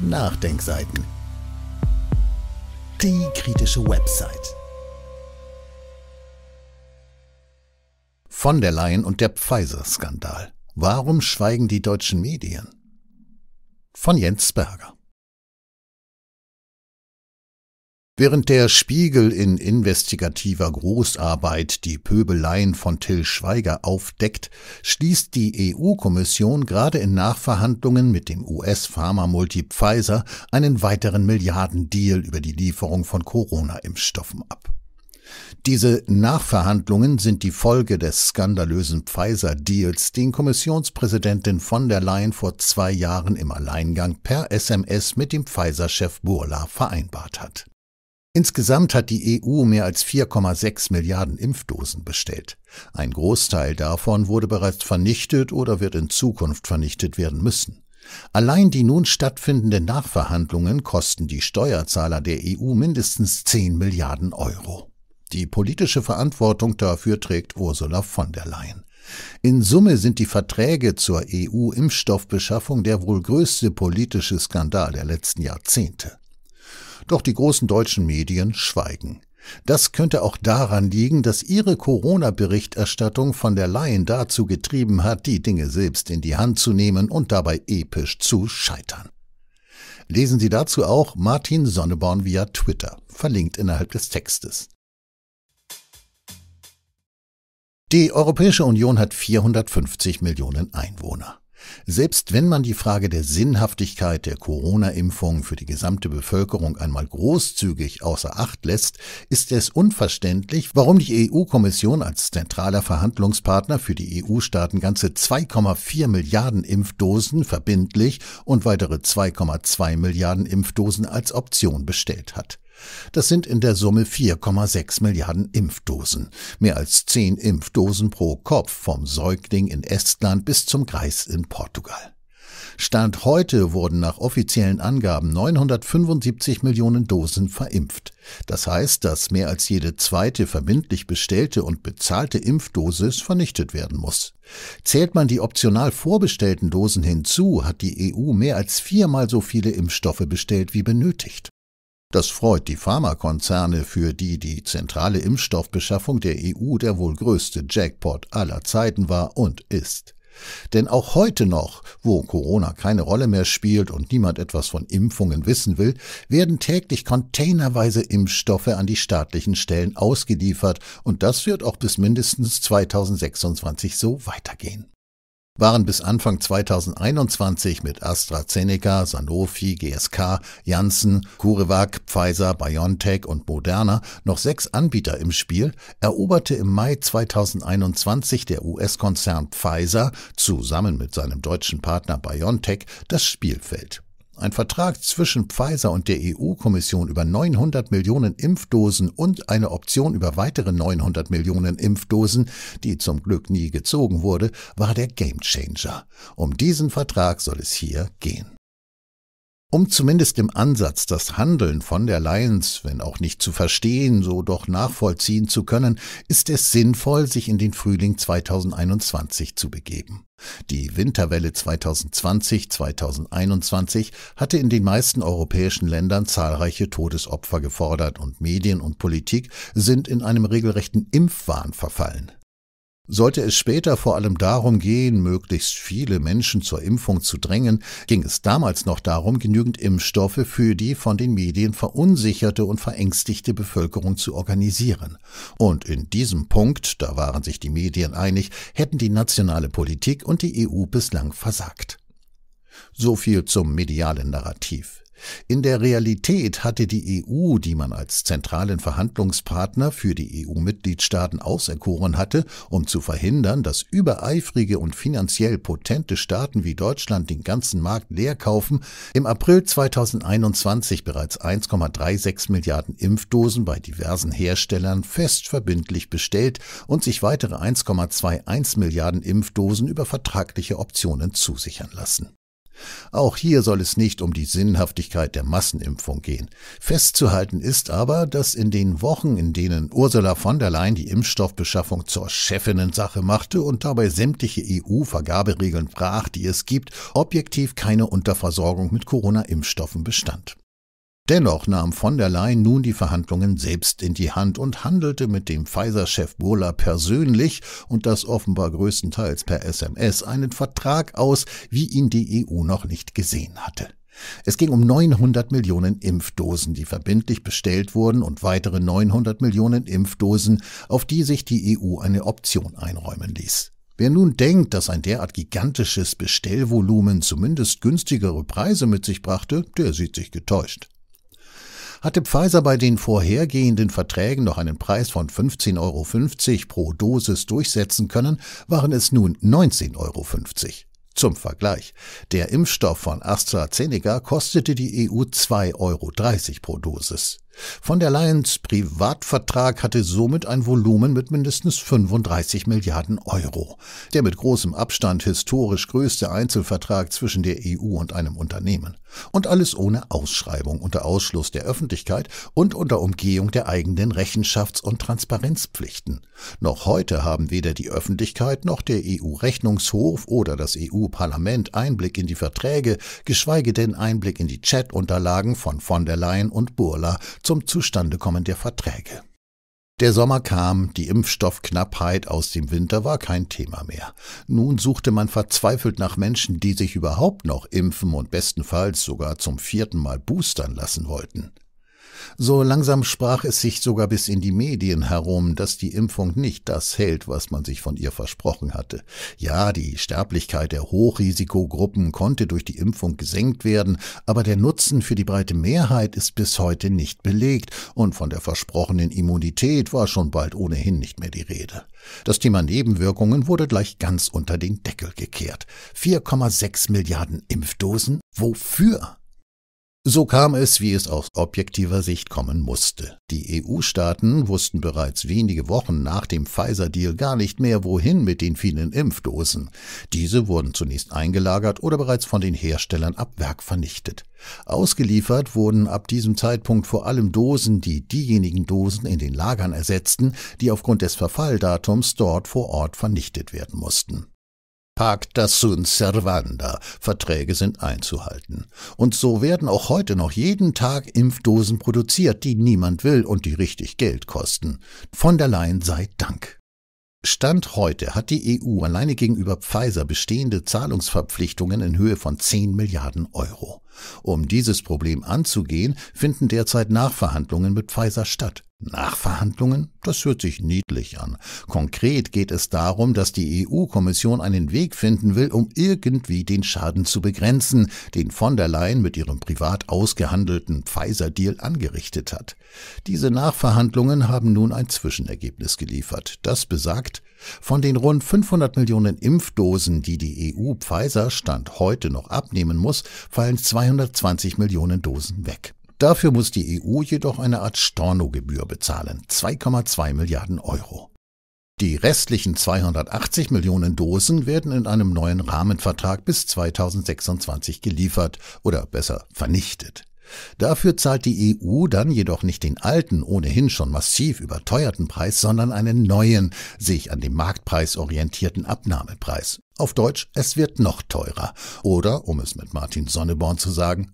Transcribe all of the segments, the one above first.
Nachdenkseiten. Die kritische Website. Von der Leyen und der Pfizer-Skandal. Warum schweigen die deutschen Medien? Von Jens Berger. Während der Spiegel in investigativer Großarbeit die Pöbeleien von Till Schweiger aufdeckt, schließt die EU-Kommission gerade in Nachverhandlungen mit dem us pharma multi Pfizer einen weiteren Milliardendeal über die Lieferung von Corona-Impfstoffen ab. Diese Nachverhandlungen sind die Folge des skandalösen Pfizer-Deals, den Kommissionspräsidentin von der Leyen vor zwei Jahren im Alleingang per SMS mit dem Pfizer-Chef Burla vereinbart hat. Insgesamt hat die EU mehr als 4,6 Milliarden Impfdosen bestellt. Ein Großteil davon wurde bereits vernichtet oder wird in Zukunft vernichtet werden müssen. Allein die nun stattfindenden Nachverhandlungen kosten die Steuerzahler der EU mindestens 10 Milliarden Euro. Die politische Verantwortung dafür trägt Ursula von der Leyen. In Summe sind die Verträge zur EU-Impfstoffbeschaffung der wohl größte politische Skandal der letzten Jahrzehnte. Doch die großen deutschen Medien schweigen. Das könnte auch daran liegen, dass ihre Corona-Berichterstattung von der Laien dazu getrieben hat, die Dinge selbst in die Hand zu nehmen und dabei episch zu scheitern. Lesen Sie dazu auch Martin Sonneborn via Twitter, verlinkt innerhalb des Textes. Die Europäische Union hat 450 Millionen Einwohner. Selbst wenn man die Frage der Sinnhaftigkeit der Corona-Impfung für die gesamte Bevölkerung einmal großzügig außer Acht lässt, ist es unverständlich, warum die EU-Kommission als zentraler Verhandlungspartner für die EU-Staaten ganze 2,4 Milliarden Impfdosen verbindlich und weitere 2,2 Milliarden Impfdosen als Option bestellt hat. Das sind in der Summe 4,6 Milliarden Impfdosen, mehr als 10 Impfdosen pro Kopf vom Säugling in Estland bis zum Greis in Portugal. Stand heute wurden nach offiziellen Angaben 975 Millionen Dosen verimpft. Das heißt, dass mehr als jede zweite verbindlich bestellte und bezahlte Impfdosis vernichtet werden muss. Zählt man die optional vorbestellten Dosen hinzu, hat die EU mehr als viermal so viele Impfstoffe bestellt wie benötigt. Das freut die Pharmakonzerne, für die die zentrale Impfstoffbeschaffung der EU der wohl größte Jackpot aller Zeiten war und ist. Denn auch heute noch, wo Corona keine Rolle mehr spielt und niemand etwas von Impfungen wissen will, werden täglich containerweise Impfstoffe an die staatlichen Stellen ausgeliefert und das wird auch bis mindestens 2026 so weitergehen waren bis Anfang 2021 mit AstraZeneca, Sanofi, GSK, Janssen, CureVac, Pfizer, BioNTech und Moderna noch sechs Anbieter im Spiel, eroberte im Mai 2021 der US-Konzern Pfizer zusammen mit seinem deutschen Partner BioNTech das Spielfeld. Ein Vertrag zwischen Pfizer und der EU-Kommission über 900 Millionen Impfdosen und eine Option über weitere 900 Millionen Impfdosen, die zum Glück nie gezogen wurde, war der Gamechanger. Um diesen Vertrag soll es hier gehen. Um zumindest im Ansatz das Handeln von der Lions, wenn auch nicht zu verstehen, so doch nachvollziehen zu können, ist es sinnvoll, sich in den Frühling 2021 zu begeben. Die Winterwelle 2020-2021 hatte in den meisten europäischen Ländern zahlreiche Todesopfer gefordert und Medien und Politik sind in einem regelrechten Impfwahn verfallen. Sollte es später vor allem darum gehen, möglichst viele Menschen zur Impfung zu drängen, ging es damals noch darum, genügend Impfstoffe für die von den Medien verunsicherte und verängstigte Bevölkerung zu organisieren. Und in diesem Punkt, da waren sich die Medien einig, hätten die nationale Politik und die EU bislang versagt. So viel zum medialen Narrativ. In der Realität hatte die EU, die man als zentralen Verhandlungspartner für die EU-Mitgliedstaaten auserkoren hatte, um zu verhindern, dass übereifrige und finanziell potente Staaten wie Deutschland den ganzen Markt leer kaufen, im April 2021 bereits 1,36 Milliarden Impfdosen bei diversen Herstellern fest verbindlich bestellt und sich weitere 1,21 Milliarden Impfdosen über vertragliche Optionen zusichern lassen. Auch hier soll es nicht um die Sinnhaftigkeit der Massenimpfung gehen. Festzuhalten ist aber, dass in den Wochen, in denen Ursula von der Leyen die Impfstoffbeschaffung zur Chefinensache machte und dabei sämtliche EU-Vergaberegeln brach, die es gibt, objektiv keine Unterversorgung mit Corona-Impfstoffen bestand. Dennoch nahm von der Leyen nun die Verhandlungen selbst in die Hand und handelte mit dem Pfizer-Chef Bola persönlich und das offenbar größtenteils per SMS einen Vertrag aus, wie ihn die EU noch nicht gesehen hatte. Es ging um 900 Millionen Impfdosen, die verbindlich bestellt wurden und weitere 900 Millionen Impfdosen, auf die sich die EU eine Option einräumen ließ. Wer nun denkt, dass ein derart gigantisches Bestellvolumen zumindest günstigere Preise mit sich brachte, der sieht sich getäuscht hatte Pfizer bei den vorhergehenden Verträgen noch einen Preis von 15,50 Euro pro Dosis durchsetzen können, waren es nun 19,50 Euro. Zum Vergleich, der Impfstoff von AstraZeneca kostete die EU 2,30 Euro pro Dosis. Von der Leyens Privatvertrag hatte somit ein Volumen mit mindestens 35 Milliarden Euro. Der mit großem Abstand historisch größte Einzelvertrag zwischen der EU und einem Unternehmen. Und alles ohne Ausschreibung, unter Ausschluss der Öffentlichkeit und unter Umgehung der eigenen Rechenschafts- und Transparenzpflichten. Noch heute haben weder die Öffentlichkeit noch der EU-Rechnungshof oder das EU-Parlament Einblick in die Verträge, geschweige denn Einblick in die Chatunterlagen von von der Leyen und Burla zum Zustandekommen der Verträge. Der Sommer kam, die Impfstoffknappheit aus dem Winter war kein Thema mehr. Nun suchte man verzweifelt nach Menschen, die sich überhaupt noch impfen und bestenfalls sogar zum vierten Mal boostern lassen wollten. So langsam sprach es sich sogar bis in die Medien herum, dass die Impfung nicht das hält, was man sich von ihr versprochen hatte. Ja, die Sterblichkeit der Hochrisikogruppen konnte durch die Impfung gesenkt werden, aber der Nutzen für die breite Mehrheit ist bis heute nicht belegt und von der versprochenen Immunität war schon bald ohnehin nicht mehr die Rede. Das Thema Nebenwirkungen wurde gleich ganz unter den Deckel gekehrt. 4,6 Milliarden Impfdosen? Wofür? So kam es, wie es aus objektiver Sicht kommen musste. Die EU-Staaten wussten bereits wenige Wochen nach dem Pfizer-Deal gar nicht mehr, wohin mit den vielen Impfdosen. Diese wurden zunächst eingelagert oder bereits von den Herstellern ab Werk vernichtet. Ausgeliefert wurden ab diesem Zeitpunkt vor allem Dosen, die diejenigen Dosen in den Lagern ersetzten, die aufgrund des Verfalldatums dort vor Ort vernichtet werden mussten. Pacta sunt servanda. Verträge sind einzuhalten. Und so werden auch heute noch jeden Tag Impfdosen produziert, die niemand will und die richtig Geld kosten. Von der Leyen sei Dank. Stand heute hat die EU alleine gegenüber Pfizer bestehende Zahlungsverpflichtungen in Höhe von 10 Milliarden Euro. Um dieses Problem anzugehen, finden derzeit Nachverhandlungen mit Pfizer statt. Nachverhandlungen? Das hört sich niedlich an. Konkret geht es darum, dass die EU-Kommission einen Weg finden will, um irgendwie den Schaden zu begrenzen, den von der Leyen mit ihrem privat ausgehandelten Pfizer-Deal angerichtet hat. Diese Nachverhandlungen haben nun ein Zwischenergebnis geliefert. Das besagt, von den rund 500 Millionen Impfdosen, die die EU Pfizer Stand heute noch abnehmen muss, fallen 220 Millionen Dosen weg. Dafür muss die EU jedoch eine Art Stornogebühr bezahlen, 2,2 Milliarden Euro. Die restlichen 280 Millionen Dosen werden in einem neuen Rahmenvertrag bis 2026 geliefert oder besser vernichtet. Dafür zahlt die EU dann jedoch nicht den alten, ohnehin schon massiv überteuerten Preis, sondern einen neuen, sich an dem Marktpreis orientierten Abnahmepreis. Auf Deutsch, es wird noch teurer. Oder, um es mit Martin Sonneborn zu sagen,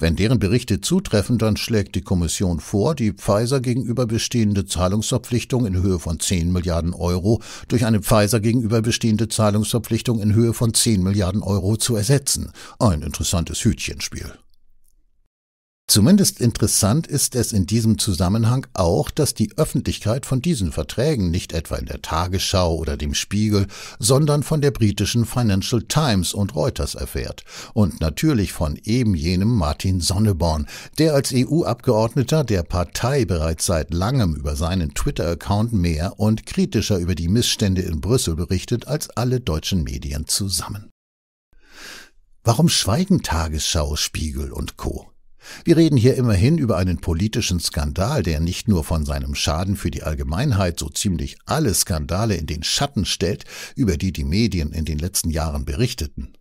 wenn deren Berichte zutreffen, dann schlägt die Kommission vor, die Pfizer gegenüber bestehende Zahlungsverpflichtung in Höhe von 10 Milliarden Euro durch eine Pfizer gegenüber bestehende Zahlungsverpflichtung in Höhe von 10 Milliarden Euro zu ersetzen. Ein interessantes Hütchenspiel. Zumindest interessant ist es in diesem Zusammenhang auch, dass die Öffentlichkeit von diesen Verträgen nicht etwa in der Tagesschau oder dem Spiegel, sondern von der britischen Financial Times und Reuters erfährt und natürlich von eben jenem Martin Sonneborn, der als EU-Abgeordneter der Partei bereits seit langem über seinen Twitter-Account mehr und kritischer über die Missstände in Brüssel berichtet als alle deutschen Medien zusammen. Warum schweigen Tagesschau, Spiegel und Co? Wir reden hier immerhin über einen politischen Skandal, der nicht nur von seinem Schaden für die Allgemeinheit so ziemlich alle Skandale in den Schatten stellt, über die die Medien in den letzten Jahren berichteten.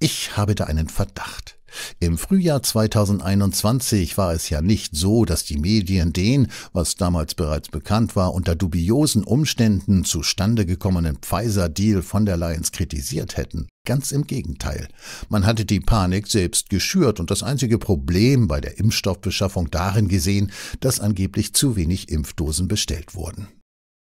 Ich habe da einen Verdacht. Im Frühjahr 2021 war es ja nicht so, dass die Medien den, was damals bereits bekannt war, unter dubiosen Umständen zustande gekommenen Pfizer-Deal von der Lions kritisiert hätten. Ganz im Gegenteil. Man hatte die Panik selbst geschürt und das einzige Problem bei der Impfstoffbeschaffung darin gesehen, dass angeblich zu wenig Impfdosen bestellt wurden.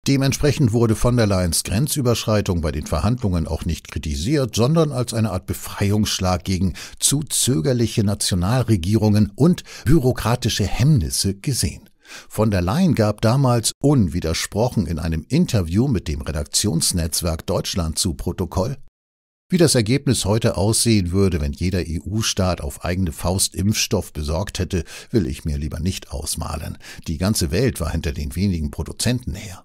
Dementsprechend wurde von der Leyens Grenzüberschreitung bei den Verhandlungen auch nicht kritisiert, sondern als eine Art Befreiungsschlag gegen zu zögerliche Nationalregierungen und bürokratische Hemmnisse gesehen. Von der Leyen gab damals unwidersprochen in einem Interview mit dem Redaktionsnetzwerk Deutschland zu Protokoll, wie das Ergebnis heute aussehen würde, wenn jeder EU-Staat auf eigene Faust Impfstoff besorgt hätte, will ich mir lieber nicht ausmalen. Die ganze Welt war hinter den wenigen Produzenten her.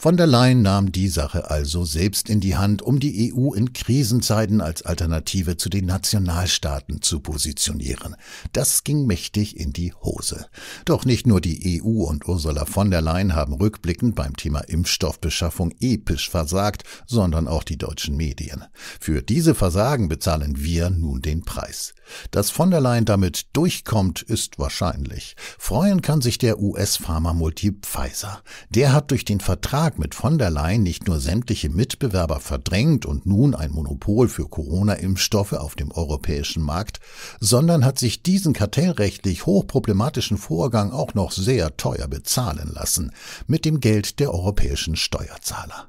Von der Leyen nahm die Sache also selbst in die Hand, um die EU in Krisenzeiten als Alternative zu den Nationalstaaten zu positionieren. Das ging mächtig in die Hose. Doch nicht nur die EU und Ursula von der Leyen haben rückblickend beim Thema Impfstoffbeschaffung episch versagt, sondern auch die deutschen Medien. Für diese Versagen bezahlen wir nun den Preis. Dass von der Leyen damit durchkommt, ist wahrscheinlich. Freuen kann sich der US-Pharma-Multi Pfizer. Der hat durch den Vertrag Vertrag mit von der Leyen nicht nur sämtliche Mitbewerber verdrängt und nun ein Monopol für Corona-Impfstoffe auf dem europäischen Markt, sondern hat sich diesen kartellrechtlich hochproblematischen Vorgang auch noch sehr teuer bezahlen lassen mit dem Geld der europäischen Steuerzahler.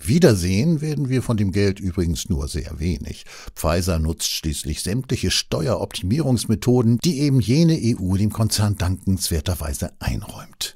Wiedersehen werden wir von dem Geld übrigens nur sehr wenig. Pfizer nutzt schließlich sämtliche Steueroptimierungsmethoden, die eben jene EU dem Konzern dankenswerterweise einräumt.